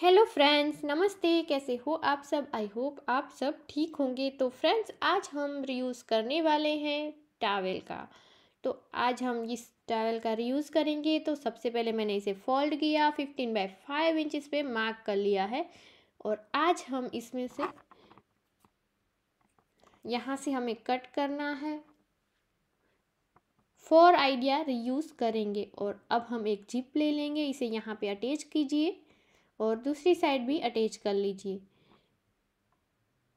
hello friends नमस्ते कैसे हो आप सब आई होप आप सब ठीक होंगे तो फ्रेंड्स आज हम रीयूज़ करने वाले हैं टावेल का तो आज हम इस टावेल का रीयूज़ करेंगे तो सबसे पहले मैंने इसे फोल्ड किया फिफ्टीन बाय फाइव इंच पे पर मार्क कर लिया है और आज हम इसमें से यहाँ से हमें कट करना है फोर आइडिया रीयूज़ करेंगे और अब हम एक जिप ले लेंगे इसे यहाँ पे अटैच कीजिए और दूसरी साइड भी अटैच कर लीजिए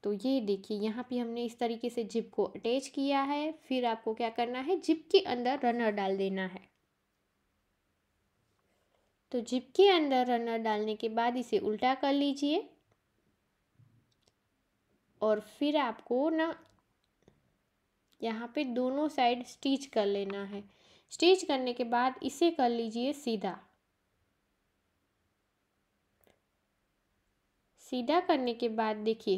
तो ये देखिए यहाँ पे हमने इस तरीके से जिप को अटैच किया है फिर आपको क्या करना है जिप के अंदर रनर डाल देना है तो जिप के अंदर रनर डालने के बाद इसे उल्टा कर लीजिए और फिर आपको ना यहाँ पे दोनों साइड स्टिच कर लेना है स्टिच करने के बाद इसे कर लीजिए सीधा सीधा करने के बाद देखिए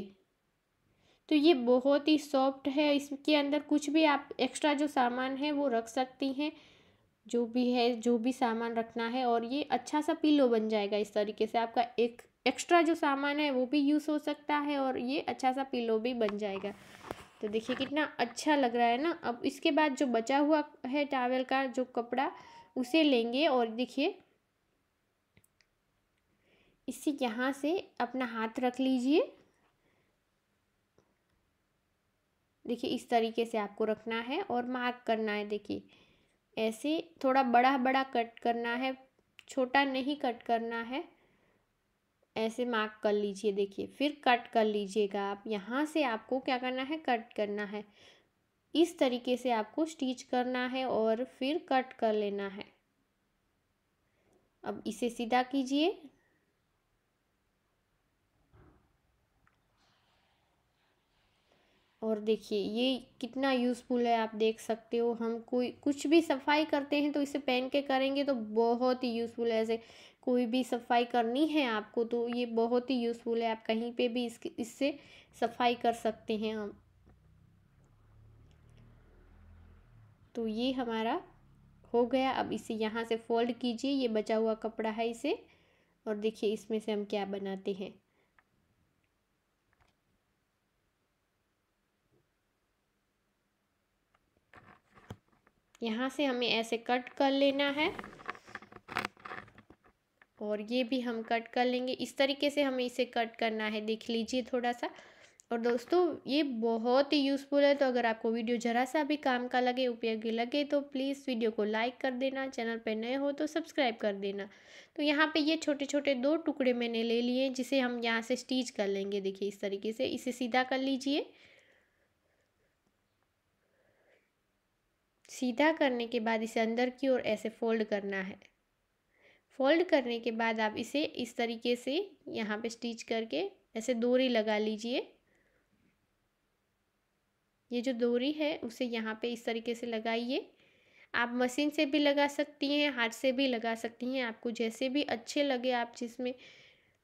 तो ये बहुत ही सॉफ्ट है इसके अंदर कुछ भी आप एक्स्ट्रा जो सामान है वो रख सकती हैं जो भी है जो भी सामान रखना है और ये अच्छा सा पिलो बन जाएगा इस तरीके से आपका एक एक्स्ट्रा जो सामान है वो भी यूज़ हो सकता है और ये अच्छा सा पिलो भी बन जाएगा तो देखिए कितना अच्छा लग रहा है ना अब इसके बाद जो बचा हुआ है टावल का जो कपड़ा उसे लेंगे और देखिए इसी यहाँ से अपना हाथ रख लीजिए देखिए इस तरीके से आपको रखना है और मार्क करना है देखिए ऐसे थोड़ा बड़ा बड़ा कट करना है छोटा नहीं कट करना है ऐसे मार्क कर लीजिए देखिए फिर कट कर लीजिएगा आप यहाँ से आपको क्या करना है कट करना है इस तरीके से आपको स्टिच करना है और फिर कट कर लेना है अब इसे सीधा कीजिए और देखिए ये कितना यूज़फुल है आप देख सकते हो हम कोई कुछ भी सफाई करते हैं तो इसे पहन के करेंगे तो बहुत ही यूज़फुल है ऐसे कोई भी सफाई करनी है आपको तो ये बहुत ही यूज़फुल है आप कहीं पे भी इसके इससे सफाई कर सकते हैं हम तो ये हमारा हो गया अब इसे यहाँ से फोल्ड कीजिए ये बचा हुआ कपड़ा है इसे और देखिए इसमें से हम क्या बनाते हैं यहाँ से हमें ऐसे कट कर लेना है और ये भी हम कट कर लेंगे इस तरीके से हमें इसे कट करना है देख लीजिए थोड़ा सा और दोस्तों ये बहुत ही यूज़फुल है तो अगर आपको वीडियो ज़रा सा भी काम का लगे उपयोगी लगे तो प्लीज़ वीडियो को लाइक कर देना चैनल पर नए हो तो सब्सक्राइब कर देना तो यहाँ पे ये छोटे छोटे दो टुकड़े मैंने ले लिए जिसे हम यहाँ से स्टिच कर लेंगे देखिए इस तरीके से इसे सीधा कर लीजिए सीधा करने के बाद इसे अंदर की ओर ऐसे फोल्ड करना है फोल्ड करने के बाद आप इसे इस तरीके से यहाँ पे स्टिच करके ऐसे दोरी लगा लीजिए ये जो दोरी है उसे यहाँ पे इस तरीके से लगाइए आप मशीन से भी लगा सकती हैं हाथ से भी लगा सकती हैं आपको जैसे भी अच्छे लगे आप जिसमें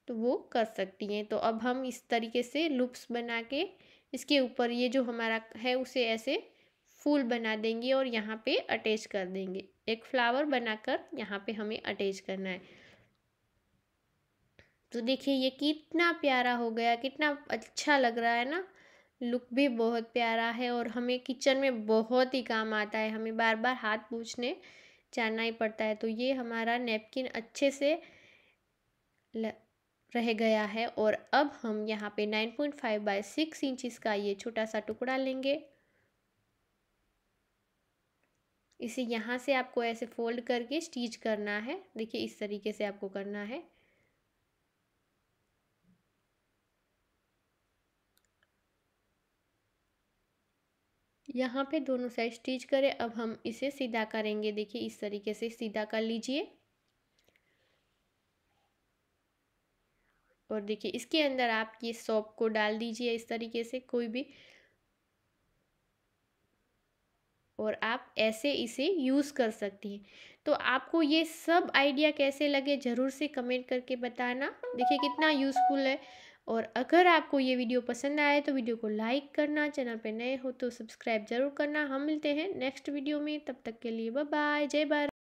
तो वो कर सकती हैं तो अब हम इस तरीके से लुप्स बना के इसके ऊपर ये जो हमारा है उसे ऐसे फूल बना देंगे और यहाँ पे अटैच कर देंगे एक फ्लावर बनाकर यहाँ पे हमें अटैच करना है तो देखिए ये कितना प्यारा हो गया कितना अच्छा लग रहा है ना लुक भी बहुत प्यारा है और हमें किचन में बहुत ही काम आता है हमें बार बार हाथ पूछने जाना ही पड़ता है तो ये हमारा नेपकिन अच्छे से ल... रह गया है और अब हम यहाँ पे 9.5 बाय 6 इंचिस का ये छोटा सा टुकड़ा लेंगे इसे यहाँ से आपको ऐसे फोल्ड करके स्टिच करना है देखिए इस तरीके से आपको करना है यहाँ पे दोनों साइड स्टिच करें अब हम इसे सीधा करेंगे देखिए इस तरीके से सीधा कर लीजिए और देखिए इसके अंदर आप ये सॉप को डाल दीजिए इस तरीके से कोई भी और आप ऐसे इसे यूज़ कर सकती हैं तो आपको ये सब आइडिया कैसे लगे ज़रूर से कमेंट करके बताना देखिए कितना यूज़फुल है और अगर आपको ये वीडियो पसंद आए तो वीडियो को लाइक करना चैनल पर नए हो तो सब्सक्राइब जरूर करना हम मिलते हैं नेक्स्ट वीडियो में तब तक के लिए बाय जय भारत